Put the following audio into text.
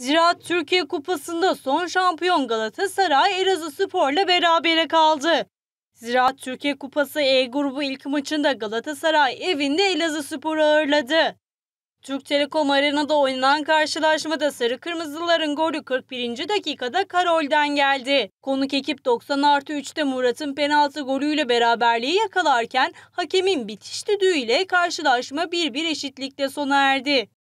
Ziraat Türkiye Kupası'nda son şampiyon Galatasaray Elazığ Spor'la berabere kaldı. Ziraat Türkiye Kupası E grubu ilk maçında Galatasaray evinde Elazığ Spor'u ağırladı. Türk Telekom Arena'da oynanan karşılaşmada Sarı Kırmızıların golü 41. dakikada Karol'den geldi. Konuk ekip 90 artı 3'te Murat'ın penaltı golüyle beraberliği yakalarken hakemin bitiş düdüğüyle karşılaşma 1-1 eşitlikle sona erdi.